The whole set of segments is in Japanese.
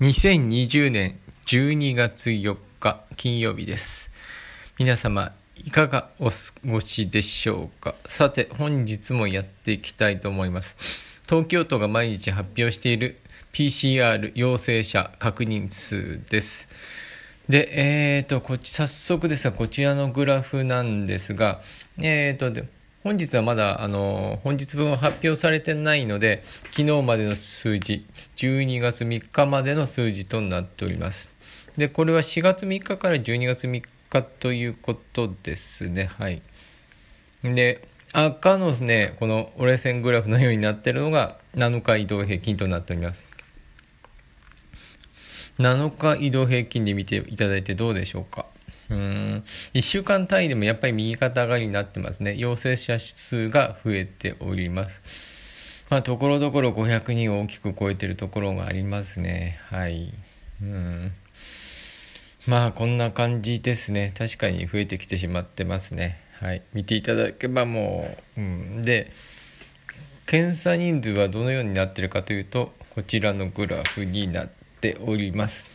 2020年12月4日金曜日です。皆様、いかがお過ごしでしょうか。さて、本日もやっていきたいと思います。東京都が毎日発表している PCR 陽性者確認数です。で、えーと、こっち、早速ですが、こちらのグラフなんですが、えーと、本日はまだ、あの、本日分は発表されてないので、昨日までの数字、12月3日までの数字となっております。で、これは4月3日から12月3日ということですね。はい。で、赤のですね、この折れ線グラフのようになってるのが7日移動平均となっております。7日移動平均で見ていただいてどうでしょうか。うん。1週間単位でもやっぱり右肩上がりになってますね。陽性者数が増えております。まあ、ところどころ500人を大きく超えてるところがありますね。はい。うん。まあ、こんな感じですね。確かに増えてきてしまってますね。はい。見ていただけばもう、うん。で、検査人数はどのようになってるかというと、こちらのグラフになっております。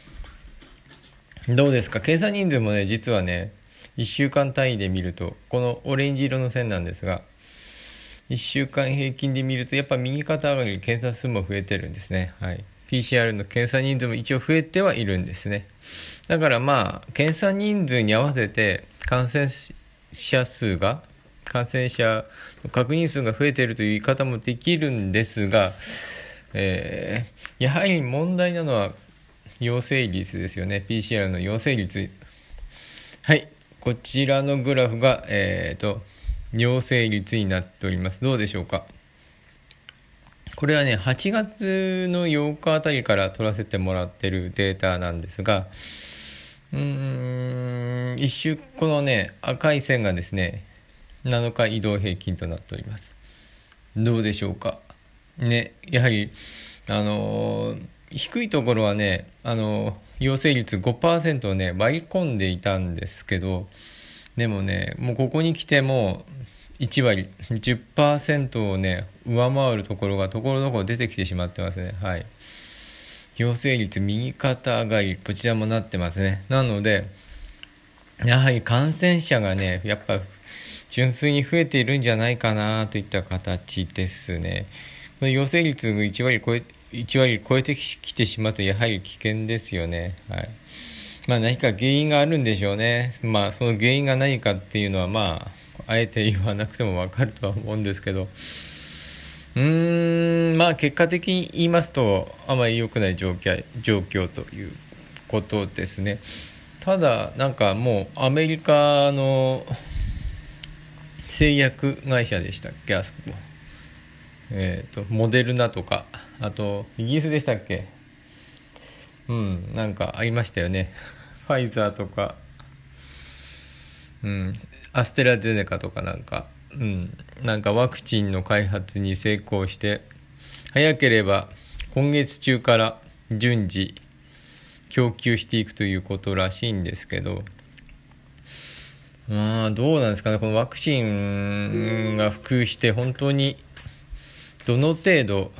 どうですか検査人数もね、実はね、1週間単位で見ると、このオレンジ色の線なんですが、1週間平均で見ると、やっぱ右肩上がりに検査数も増えてるんですね。はい。PCR の検査人数も一応増えてはいるんですね。だからまあ、検査人数に合わせて感染者数が、感染者の確認数が増えているという言い方もできるんですが、えー、やはり問題なのは陽性率ですよね PCR の陽性率はいこちらのグラフがえっ、ー、と陽性率になっておりますどうでしょうかこれはね8月の8日あたりから取らせてもらってるデータなんですがうーん一周このね赤い線がですね7日移動平均となっておりますどうでしょうかねやはりあの低いところはね、あの陽性率5%をね、割り込んでいたんですけど、でもね、もうここに来ても1割、10%をね、上回るところがところどころ出てきてしまってますね。はい。陽性率右肩上がり、こちらもなってますね。なので、やはり感染者がね、やっぱ純粋に増えているんじゃないかなといった形ですね。陽性率1割超え1割超えてきてしまうとやはり危険ですよね。はいまあ、何か原因があるんでしょうね。まあ、その原因が何かっていうのは、まあ、あえて言わなくてもわかるとは思うんですけど、うーん、まあ、結果的に言いますと、あまり良くない状況状況ということですね。ただ、なんかもう、アメリカの製薬会社でしたっけ、あそこ。えっ、ー、と、モデルナとか、あと、イギリスでしたっけうん、なんかありましたよね。ファイザーとか、うん、アステラゼネカとかなんか、うん、なんかワクチンの開発に成功して、早ければ今月中から順次供給していくということらしいんですけど、まあ、どうなんですかね、このワクチンが普及して本当にどの程度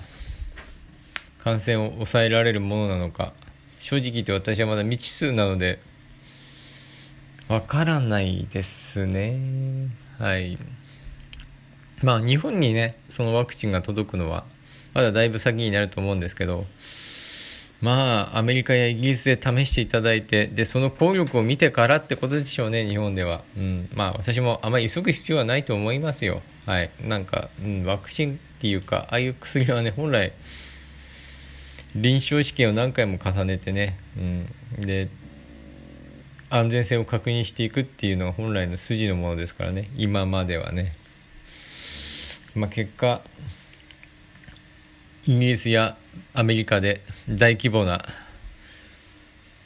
感染を抑えられるものなのか正直言って私はまだ未知数なのでわからないですねはいまあ日本にねそのワクチンが届くのはまだだいぶ先になると思うんですけどまあアメリカやイギリスで試していただいてでその効力を見てからってことでしょうね日本では、うん、まあ私もあまり急ぐ必要はないと思いますよはいなんか、うん、ワクチンっていうかああいう薬はね本来臨床試験を何回も重ねてね、うん、で安全性を確認していくっていうのが本来の筋のものですからね今まではねまあ結果イギリスやアメリカで大規模な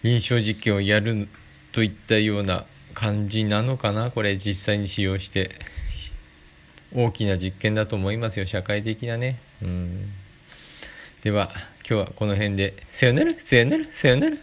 臨床実験をやるといったような感じなのかなこれ実際に使用して大きな実験だと思いますよ社会的なねうんでは今日はこの辺でさよならさよならさよなら